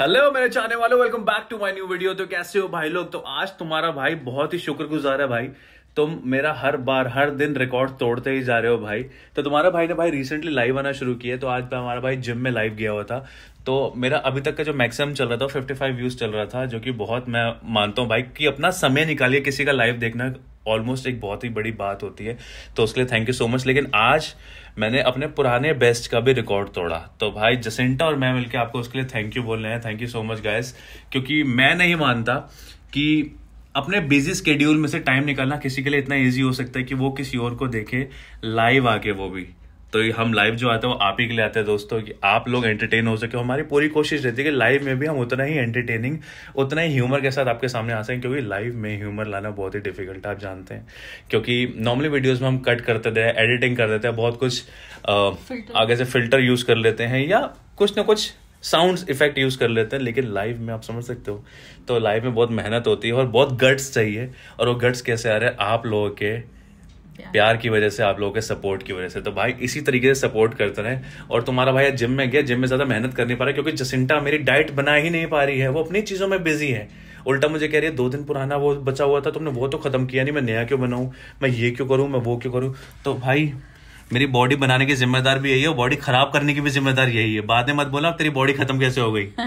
hello मेरे चाहने वालों welcome back to my new video तो कैसे हो भाई लोग तो आज तुम्हारा भाई बहुत ही शुक्रगुजार है भाई तुम मेरा हर बार हर दिन रिकॉर्ड तोड़ते ही जा रहे हो भाई तो तुम्हारा भाई ने भाई रिसेंटली लाइव आना शुरू किया तो आज हमारा भाई जिम में लाइव गया हुआ था तो मेरा अभी तक का जो मैक्सिमम चल रहा था 55 व्यूज चल रहा था जो कि बहुत मैं मानता हूँ भाई कि अपना समय निकालिए किसी का लाइव देखना ऑलमोस्ट एक बहुत ही बड़ी बात होती है तो उसके लिए थैंक यू सो मच लेकिन आज मैंने अपने पुराने बेस्ट का भी रिकॉर्ड तोड़ा तो भाई जसेंटा और मैं मिलकर आपको उसके लिए थैंक यू बोल रहे हैं thank you so much guys क्योंकि मैं नहीं मानता कि अपने बिजी स्केड्यूल में से टाइम निकालना किसी के लिए इतना ईजी हो सकता है कि वो किसी और को देखे लाइव आके वो भी तो हम लाइव जो आते हैं वो आप ही के लिए आते हैं दोस्तों कि आप लोग एंटरटेन हो सके हमारी पूरी कोशिश रहती है कि लाइव में भी हम उतना ही एंटरटेनिंग उतना ही ह्यूमर के साथ आपके सामने आ सकें क्योंकि लाइव में ह्यूमर लाना बहुत ही डिफिकल्ट है आप जानते हैं क्योंकि नॉर्मली वीडियोज़ में हम कट करते थे एडिटिंग कर देते हैं बहुत कुछ आगे से फिल्टर यूज़ कर लेते हैं या कुछ ना कुछ साउंड इफेक्ट यूज़ कर लेते हैं लेकिन लाइव में आप समझ सकते हो तो लाइव में बहुत मेहनत होती है और बहुत गट्स चाहिए और वो गट्स कैसे आ रहे हैं आप लोगों के प्यार, की वजह से आप लोगों के सपोर्ट की वजह से तो भाई इसी तरीके से सपोर्ट करते रहे और तुम्हारा भाई जिम में गया जिम में ज्यादा मेहनत कर नहीं पा रहा क्योंकि जसिंटा मेरी डाइट बना ही नहीं पा रही है वो अपनी चीजों में बिजी है उल्टा मुझे कह रही है दो दिन पुराना वो बचा हुआ था तुमने वो तो खत्म किया नहीं मैं नया क्यों बनाऊँ मैं ये क्यों करूँ मैं वो क्यों करूँ तो भाई मेरी बॉडी बनाने की जिम्मेदार भी यही है बॉडी खराब करने की भी जिम्मेदार यही है बाद में मत बोला तेरी बॉडी खत्म कैसे हो गई